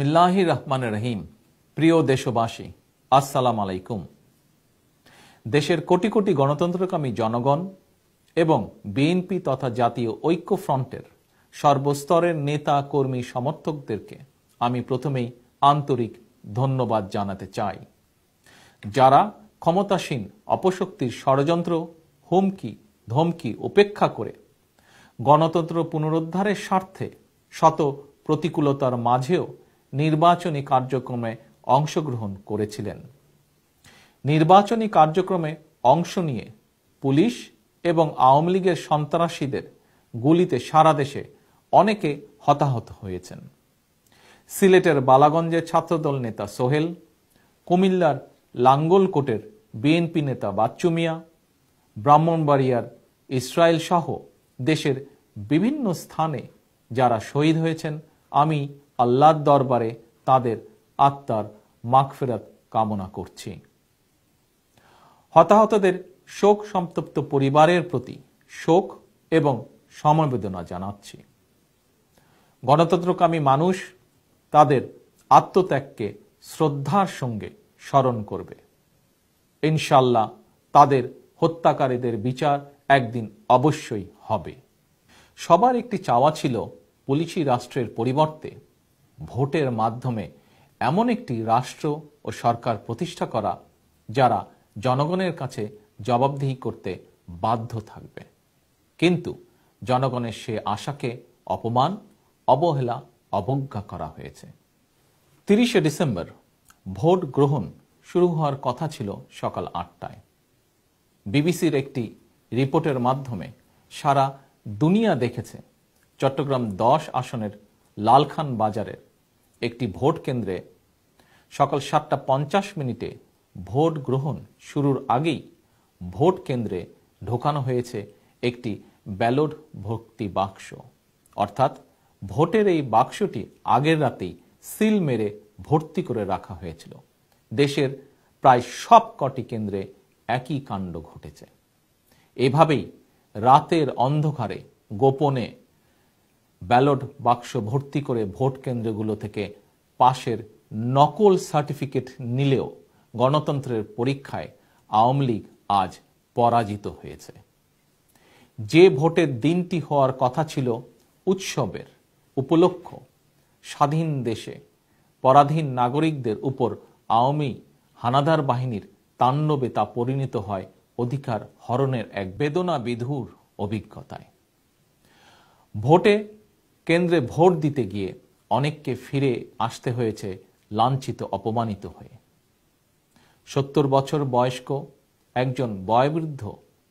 মিল্লাহি রহমান রহিম প্রিয় দেশবাসী আসসালাম আলাইকুম দেশের কোটি কোটি গণতন্ত্রকামী জনগণ এবং বিএনপি তথা জাতীয় ঐক্য ফ্রন্টের সর্বস্তরের নেতা কর্মী সমর্থকদেরকে আমি প্রথমেই আন্তরিক ধন্যবাদ জানাতে চাই যারা ক্ষমতাসীন অপশক্তির ষড়যন্ত্র হুমকি ধমকি উপেক্ষা করে গণতন্ত্র পুনরুদ্ধারের স্বার্থে শত প্রতিকূলতার মাঝেও নির্বাচনী কার্যক্রমে অংশগ্রহণ করেছিলেন নির্বাচনী কার্যক্রমে অংশ নিয়ে পুলিশ এবং আওয়ামী লীগের সন্ত্রাসীদের গুলিতে সারা দেশে অনেকে হতাহত হয়েছেন সিলেটের বালাগঞ্জের ছাত্রদল নেতা সোহেল কুমিল্লার লাঙ্গলকোটের বিএনপি নেতা বাচ্চু মিয়া ব্রাহ্মণবাড়িয়ার ইসরায়েল সহ দেশের বিভিন্ন স্থানে যারা শহীদ হয়েছেন আমি আল্লাহর দরবারে তাদের আত্মার মাকফেরাত কামনা করছি হতাহতদের শোক সম্পৃক্ত পরিবারের প্রতি শোক এবং সমবেদনা জানাচ্ছি গণতন্ত্রকামী মানুষ তাদের আত্মত্যাগকে শ্রদ্ধার সঙ্গে স্মরণ করবে ইনশাল্লাহ তাদের হত্যাকারীদের বিচার একদিন অবশ্যই হবে সবার একটি চাওয়া ছিল পুলিশি রাষ্ট্রের পরিবর্তে ভোটের মাধ্যমে এমন একটি রাষ্ট্র ও সরকার প্রতিষ্ঠা করা যারা জনগণের কাছে জবাবদিহি করতে বাধ্য থাকবে কিন্তু জনগণের সে আশাকে অপমান অবহেলা অবজ্ঞা করা হয়েছে তিরিশে ডিসেম্বর ভোট গ্রহণ শুরু হওয়ার কথা ছিল সকাল আটটায় বিবিসির একটি রিপোর্টের মাধ্যমে সারা দুনিয়া দেখেছে চট্টগ্রাম দশ আসনের লালখান বাজারের একটি ভোট কেন্দ্রে সকাল সাতটা পঞ্চাশ মিনিটে ভোট গ্রহণ শুরুর আগেই ভোট কেন্দ্রে ঢোকানো হয়েছে একটি ব্যালট ভক্তি বাক্স অর্থাৎ ভোটের এই বাক্সটি আগের রাতেই সিল মেরে ভর্তি করে রাখা হয়েছিল দেশের প্রায় সব কটি কেন্দ্রে একই কাণ্ড ঘটেছে এভাবেই রাতের অন্ধকারে গোপনে ব্যালট বাক্স ভর্তি করে ভোট কেন্দ্রগুলো থেকে পাশের নকল সার্টিফিকেট নিলেও গণতন্ত্রের পরীক্ষায় আওয়ামী লীগ আজ পরাজিত হয়েছে যে ভোটের দিনটি হওয়ার কথা ছিল উৎসবের উপলক্ষ স্বাধীন দেশে পরাধীন নাগরিকদের উপর আওয়ামী হানাদার বাহিনীর তাণ্ডবে তা পরিণত হয় অধিকার হরণের এক বেদনা বিধুর অভিজ্ঞতায় ভোটে কেন্দ্রে ভোট দিতে গিয়ে অনেককে ফিরে আসতে হয়েছে লাঞ্ছিত অপমানিত হয়ে সত্তর বছর বয়স্ক একজন বয়বৃদ্ধ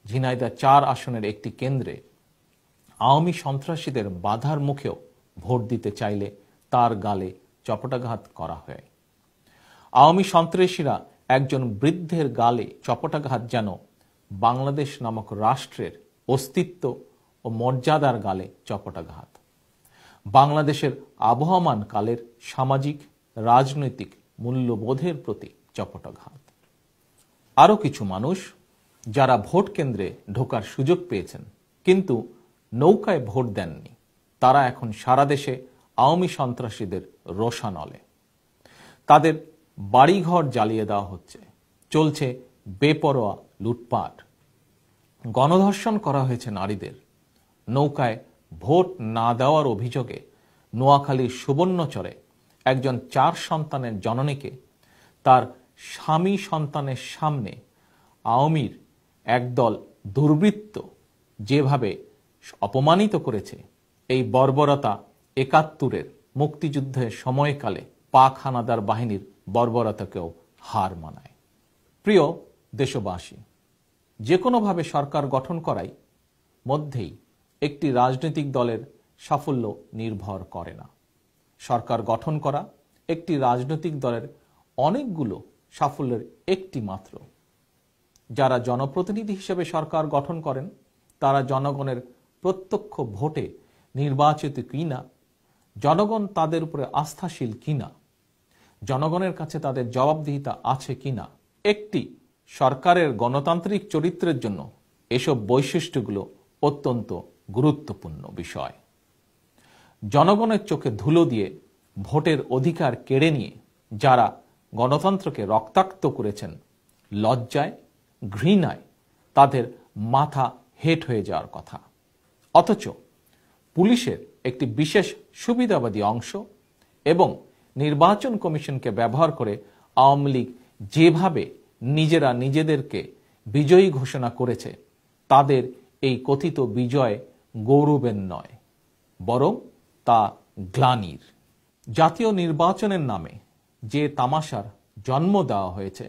ঝিনাইদা চার আসনের একটি কেন্দ্রে আওয়ামী সন্ত্রাসীদের বাধার মুখেও ভোট দিতে চাইলে তার গালে চপটাঘাত করা হয় আওয়ামী সন্ত্রাসীরা একজন বৃদ্ধের গালে চপটাঘাত যেন বাংলাদেশ নামক রাষ্ট্রের অস্তিত্ব ও মর্যাদার গালে চপটাঘাত বাংলাদেশের আবহমান কালের সামাজিক রাজনৈতিক মূল্যবোধের প্রতি চপটাঘাত আরও কিছু মানুষ যারা ভোট কেন্দ্রে ঢোকার সুযোগ পেয়েছেন কিন্তু নৌকায় ভোট দেননি তারা এখন সারা দেশে আওয়ামী সন্ত্রাসীদের রোষানলে তাদের বাড়িঘর জ্বালিয়ে দেওয়া হচ্ছে চলছে বেপরোয়া লুটপাট গণধর্ষণ করা হয়েছে নারীদের নৌকায় ভোট না দেওয়ার অভিযোগে নোয়াখালীর সুবর্ণচরে একজন চার সন্তানের জননীকে তার স্বামী সন্তানের সামনে আওয়ামীর একদল দুর্বৃত্ত যেভাবে অপমানিত করেছে এই বর্বরতা একাত্তরের মুক্তিযুদ্ধের সময়কালে পাক হানাদার বাহিনীর বর্বরতাকেও হার মানায় প্রিয় দেশবাসী যে কোনোভাবে সরকার গঠন করাই মধ্যেই একটি রাজনৈতিক দলের সাফল্য নির্ভর করে না সরকার গঠন করা একটি রাজনৈতিক দলের অনেকগুলো সাফল্যের একটি মাত্র যারা জনপ্রতিনিধি হিসেবে সরকার গঠন করেন তারা জনগণের প্রত্যক্ষ ভোটে নির্বাচিত কিনা জনগণ তাদের উপরে আস্থাশীল কিনা জনগণের কাছে তাদের জবাবদিহিতা আছে কিনা একটি সরকারের গণতান্ত্রিক চরিত্রের জন্য এসব বৈশিষ্ট্যগুলো অত্যন্ত গুরুত্বপূর্ণ বিষয় জনগণের চোখে ধুলো দিয়ে ভোটের অধিকার কেড়ে নিয়ে যারা গণতন্ত্রকে রক্তাক্ত করেছেন লজ্জায় ঘৃণায় তাদের মাথা হেট হয়ে যাওয়ার কথা অথচ পুলিশের একটি বিশেষ সুবিধাবাদী অংশ এবং নির্বাচন কমিশনকে ব্যবহার করে আওয়ামী লীগ যেভাবে নিজেরা নিজেদেরকে বিজয়ী ঘোষণা করেছে তাদের এই কথিত বিজয় গৌরবের নয় বরং তা গ্লানির জাতীয় নির্বাচনের নামে যে তামাশার জন্ম দেওয়া হয়েছে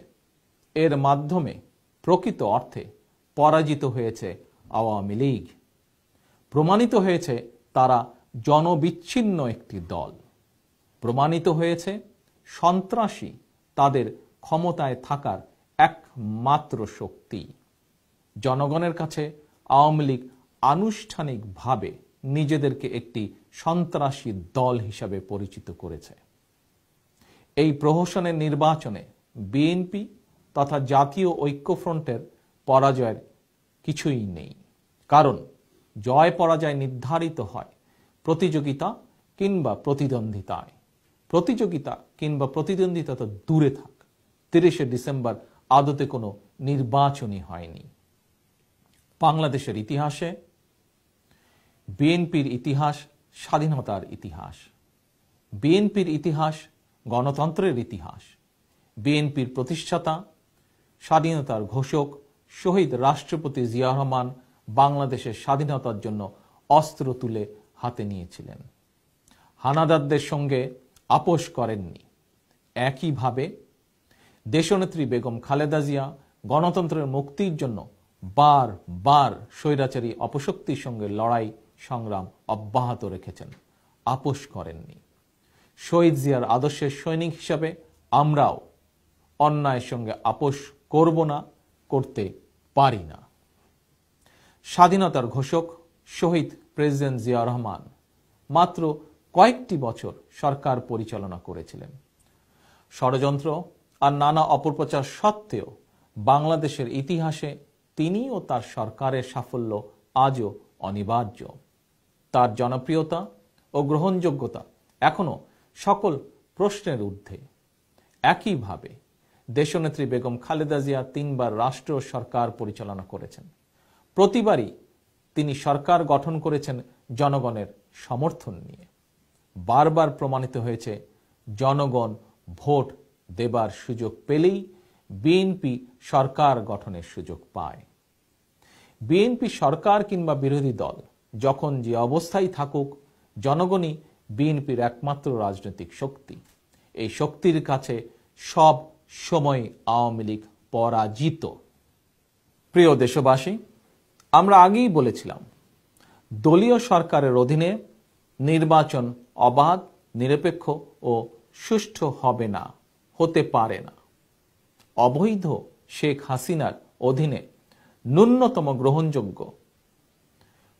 এর মাধ্যমে প্রকৃত অর্থে পরাজিত হয়েছে আওয়ামী লীগ প্রমাণিত হয়েছে তারা জনবিচ্ছিন্ন একটি দল প্রমাণিত হয়েছে সন্ত্রাসী তাদের ক্ষমতায় থাকার একমাত্র শক্তি জনগণের কাছে আওয়ামী লীগ আনুষ্ঠানিকভাবে নিজেদেরকে একটি সন্ত্রাসী দল হিসাবে পরিচিত করেছে এই প্রহসনের নির্বাচনে বিএনপি তথা জাতীয় ঐক্যফ্রন্টের পরাজয়ের কিছুই নেই কারণ জয় পরাজয় নির্ধারিত হয় প্রতিযোগিতা কিংবা প্রতিদ্বন্দ্বিতায় প্রতিযোগিতা কিংবা প্রতিদ্বন্দ্বিতা তো দূরে থাক তিরিশে ডিসেম্বর আদতে কোনো নির্বাচনই হয়নি বাংলাদেশের ইতিহাসে বিএনপির ইতিহাস স্বাধীনতার ইতিহাস বিএনপির ইতিহাস গণতন্ত্রের ইতিহাস বিএনপির প্রতিষ্ঠাতা স্বাধীনতার ঘোষক শহীদ রাষ্ট্রপতি জিয়া রহমান বাংলাদেশের স্বাধীনতার জন্য অস্ত্র তুলে হাতে নিয়েছিলেন হানাদারদের সঙ্গে আপোষ করেননি একইভাবে দেশনেত্রী বেগম খালেদা জিয়া গণতন্ত্রের মুক্তির জন্য বার বার স্বৈরাচারী অপশক্তির সঙ্গে লড়াই সংগ্রাম অব্যাহত রেখেছেন আপোষ করেননি শহীদ জিয়ার আদর্শের সৈনিক হিসাবে আমরাও অন্যায়ের সঙ্গে আপোষ করব না করতে পারি না স্বাধীনতার ঘোষক শহীদ প্রেসিডেন্ট জিয়া রহমান মাত্র কয়েকটি বছর সরকার পরিচালনা করেছিলেন ষড়যন্ত্র আর নানা অপপ্রচার সত্ত্বেও বাংলাদেশের ইতিহাসে তিনি ও তার সরকারের সাফল্য আজও অনিবার্য তার জনপ্রিয়তা ও গ্রহণযোগ্যতা এখনও সকল প্রশ্নের ঊর্ধ্বে একইভাবে দেশনেত্রী বেগম খালেদা জিয়া তিনবার রাষ্ট্র সরকার পরিচালনা করেছেন প্রতিবারই তিনি সরকার গঠন করেছেন জনগণের সমর্থন নিয়ে বারবার প্রমাণিত হয়েছে জনগণ ভোট দেবার সুযোগ পেলেই বিএনপি সরকার গঠনের সুযোগ পায় বিএনপি সরকার কিংবা বিরোধী দল যখন যে অবস্থায় থাকুক জনগণই বিএনপির একমাত্র রাজনৈতিক শক্তি এই শক্তির কাছে সব সময় আওয়ামী লীগ পরাজিত প্রিয় দেশবাসী আমরা আগেই বলেছিলাম দলীয় সরকারের অধীনে নির্বাচন অবাধ নিরপেক্ষ ও সুষ্ঠু হবে না হতে পারে না অবৈধ শেখ হাসিনার অধীনে ন্যূনতম গ্রহণযোগ্য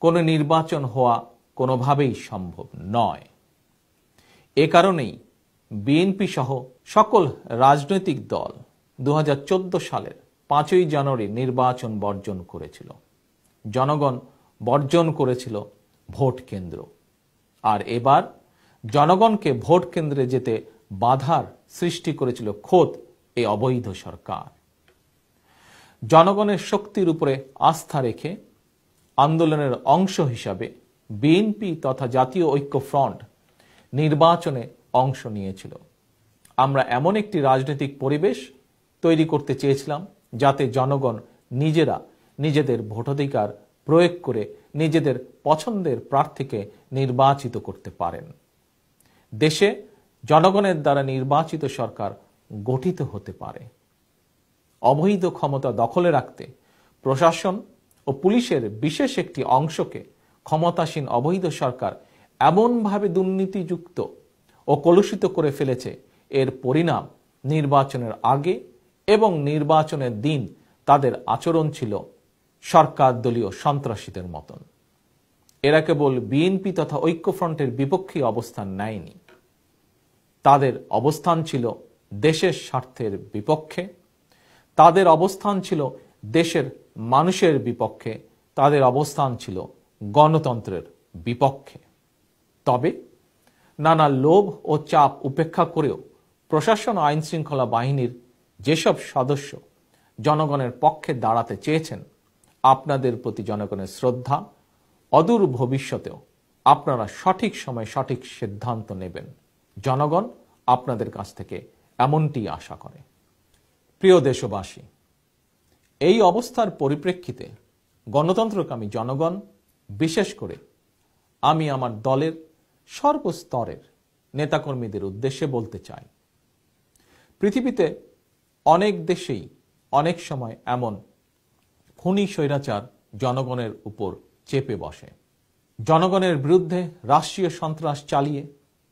কোনো নির্বাচন হওয়া কোনোভাবেই সম্ভব নয় এ কারণেই বিএনপি সহ সকল রাজনৈতিক দল দু সালের পাঁচই জানুয়ারি নির্বাচন বর্জন করেছিল জনগণ বর্জন করেছিল ভোট কেন্দ্র আর এবার জনগণকে ভোট কেন্দ্রে যেতে বাধার সৃষ্টি করেছিল খোদ এই অবৈধ সরকার জনগণের শক্তির উপরে আস্থা রেখে আন্দোলনের অংশ হিসাবে বিএনপি তথা জাতীয় ঐক্য ফ্রন্ট নির্বাচনে অংশ নিয়েছিল আমরা এমন একটি রাজনৈতিক পরিবেশ তৈরি করতে চেয়েছিলাম যাতে জনগণ নিজেরা নিজেদের ভোটাধিকার প্রয়োগ করে নিজেদের পছন্দের প্রার্থীকে নির্বাচিত করতে পারেন দেশে জনগণের দ্বারা নির্বাচিত সরকার গঠিত হতে পারে অবৈধ ক্ষমতা দখলে রাখতে প্রশাসন ও পুলিশের বিশেষ একটি অংশকে ক্ষমতাসীন অবৈধ সরকার এমনভাবে দুর্নীতিযুক্ত ও কলুষিত করে ফেলেছে এর পরিণাম নির্বাচনের আগে এবং নির্বাচনের দিন তাদের আচরণ ছিল সরকার দলীয় সন্ত্রাসীদের মতন এরা কেবল বিএনপি তথা ঐক্যফ্রন্টের বিপক্ষে অবস্থান নেয়নি তাদের অবস্থান ছিল দেশের স্বার্থের বিপক্ষে তাদের অবস্থান ছিল দেশের মানুষের বিপক্ষে তাদের অবস্থান ছিল গণতন্ত্রের বিপক্ষে তবে নানা লোভ ও চাপ উপেক্ষা করেও প্রশাসন আইন শৃঙ্খলা বাহিনীর যেসব সদস্য জনগণের পক্ষে দাঁড়াতে চেয়েছেন আপনাদের প্রতি জনগণের শ্রদ্ধা অদূর ভবিষ্যতেও আপনারা সঠিক সময়ে সঠিক সিদ্ধান্ত নেবেন জনগণ আপনাদের কাছ থেকে এমনটি আশা করে প্রিয় দেশবাসী এই অবস্থার পরিপ্রেক্ষিতে গণতন্ত্রকামী জনগণ বিশেষ করে আমি আমার দলের সর্বস্তরের নেতাকর্মীদের উদ্দেশ্যে বলতে চাই পৃথিবীতে অনেক দেশেই অনেক সময় এমন খুনি স্বৈরাচার জনগণের উপর চেপে বসে জনগণের বিরুদ্ধে রাষ্ট্রীয় সন্ত্রাস চালিয়ে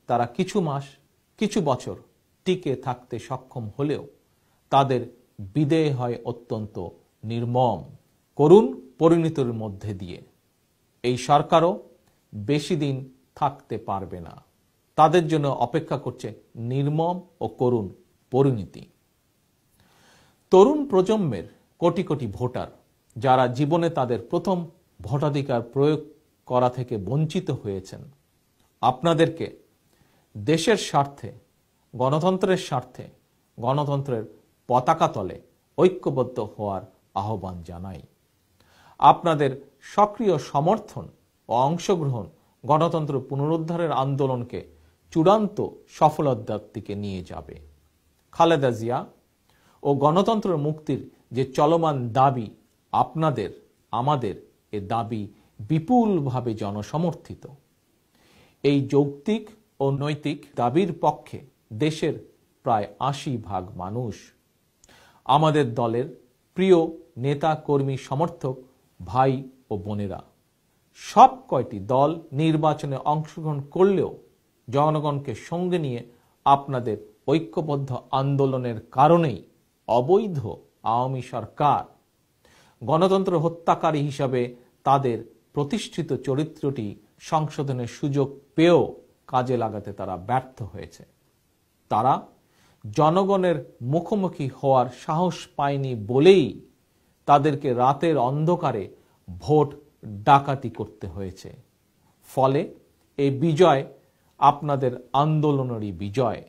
তারা কিছু মাস কিছু বছর টিকে থাকতে সক্ষম হলেও তাদের বিদেয় হয় অত্যন্ত নির্মম করুণ পরিণতির মধ্যে দিয়ে এই সরকারও বেশি দিন থাকতে পারবে না তাদের জন্য অপেক্ষা করছে নির্মম ও করুণ পরিণতি তরুণ প্রজন্মের কোটি কোটি ভোটার যারা জীবনে তাদের প্রথম ভোটাধিকার প্রয়োগ করা থেকে বঞ্চিত হয়েছেন আপনাদেরকে দেশের স্বার্থে গণতন্ত্রের স্বার্থে গণতন্ত্রের পতাকা তলে ঐক্যবদ্ধ হওয়ার আহ্বান জানাই আপনাদের সক্রিয় সমর্থন ও অংশগ্রহণ গণতন্ত্র পুনরুদ্ধারের আন্দোলনকে চূড়ান্ত সফলতার দিকে নিয়ে যাবে খালেদা জিয়া ও গণতন্ত্র মুক্তির যে চলমান দাবি আপনাদের আমাদের এ দাবি বিপুলভাবে জনসমর্থিত এই যৌক্তিক ও নৈতিক দাবির পক্ষে দেশের প্রায় আশি ভাগ মানুষ আমাদের দলের প্রিয় নেতা কর্মী সমর্থক ভাই ও বোনেরা সব কয়টি দল নির্বাচনে অংশগ্রহণ করলেও জনগণকে সঙ্গে নিয়ে আপনাদের ঐক্যবদ্ধ আন্দোলনের কারণেই অবৈধ আওয়ামী সরকার গণতন্ত্র হত্যাকারী হিসাবে তাদের প্রতিষ্ঠিত চরিত্রটি সংশোধনের সুযোগ পেয়েও কাজে লাগাতে তারা ব্যর্থ হয়েছে তারা জনগণের মুখোমুখি হওয়ার সাহস পায়নি বলেই তাদেরকে রাতের অন্ধকারে ভোট ডাকাতি করতে হয়েছে ফলে এই বিজয় আপনাদের আন্দোলনেরই বিজয়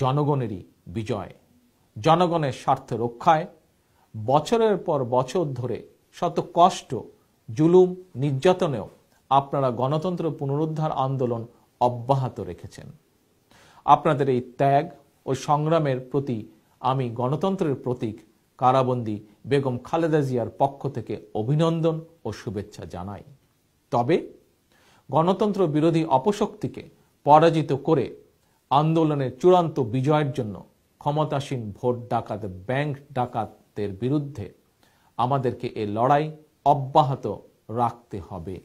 জনগণেরই বিজয় জনগণের স্বার্থ রক্ষায় বছরের পর বছর ধরে শত কষ্ট জুলুম নির্যাতনেও আপনারা গণতন্ত্র পুনরুদ্ধার আন্দোলন অব্যাহত রেখেছেন আপনাদের এই ত্যাগ ওই সংগ্রামের প্রতি আমি গণতন্ত্রের প্রতীক কারাবন্দী বেগম খালেদা জিয়ার পক্ষ থেকে অভিনন্দন ও শুভেচ্ছা জানাই তবে গণতন্ত্র বিরোধী অপশক্তিকে পরাজিত করে আন্দোলনের চূড়ান্ত বিজয়ের জন্য ক্ষমতাসীন ভোট ডাকাত ব্যাংক ডাকাতদের বিরুদ্ধে আমাদেরকে এ লড়াই অব্যাহত রাখতে হবে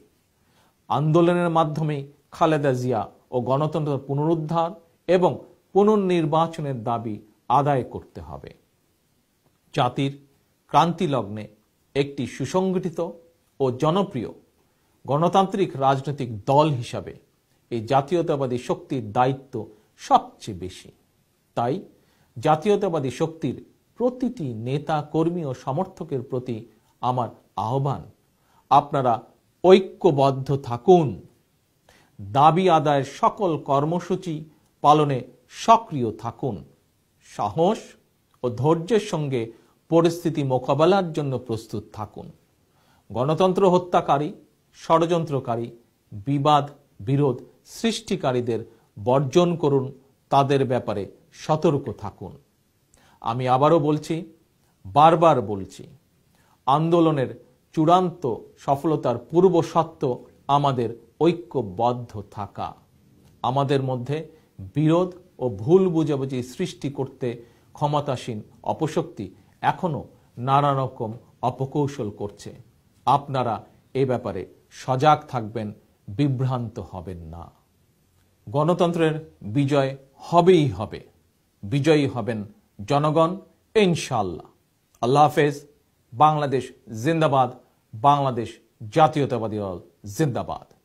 আন্দোলনের মাধ্যমে খালেদা জিয়া ও গণতন্ত্র পুনরুদ্ধার এবং পুনর্নির্বাচনের দাবি আদায় করতে হবে জাতির ক্রান্তি লগ্নে একটি সুসংগঠিত ও জনপ্রিয় গণতান্ত্রিক রাজনৈতিক দল হিসাবে এই জাতীয়তাবাদী শক্তির দায়িত্ব সবচেয়ে বেশি তাই জাতীয়তাবাদী শক্তির প্রতিটি নেতা কর্মী ও সমর্থকের প্রতি আমার আহ্বান আপনারা ঐক্যবদ্ধ থাকুন দাবি আদায়ের সকল কর্মসূচি পালনে সক্রিয় থাকুন সাহস ও ধৈর্যের সঙ্গে পরিস্থিতি মোকাবেলার জন্য প্রস্তুত থাকুন গণতন্ত্র হত্যাকারী ষড়যন্ত্রকারী বিবাদ বিরোধ সৃষ্টিকারীদের বর্জন করুন তাদের ব্যাপারে সতর্ক থাকুন আমি আবারও বলছি বারবার বলছি আন্দোলনের চূড়ান্ত সফলতার পূর্ব সত্ত্ব আমাদের ঐক্যবদ্ধ থাকা আমাদের মধ্যে বিরোধ ও ভুল বুঝাবুঝি সৃষ্টি করতে ক্ষমতাসীন অপশক্তি এখনও নানা রকম অপকৌশল করছে আপনারা এ ব্যাপারে সজাগ থাকবেন বিভ্রান্ত হবেন না গণতন্ত্রের বিজয় হবেই হবে বিজয়ী হবেন জনগণ ইনশাল্লাহ আল্লাহ হাফেজ বাংলাদেশ জিন্দাবাদ বাংলাদেশ জাতীয়তাবাদী দল জিন্দাবাদ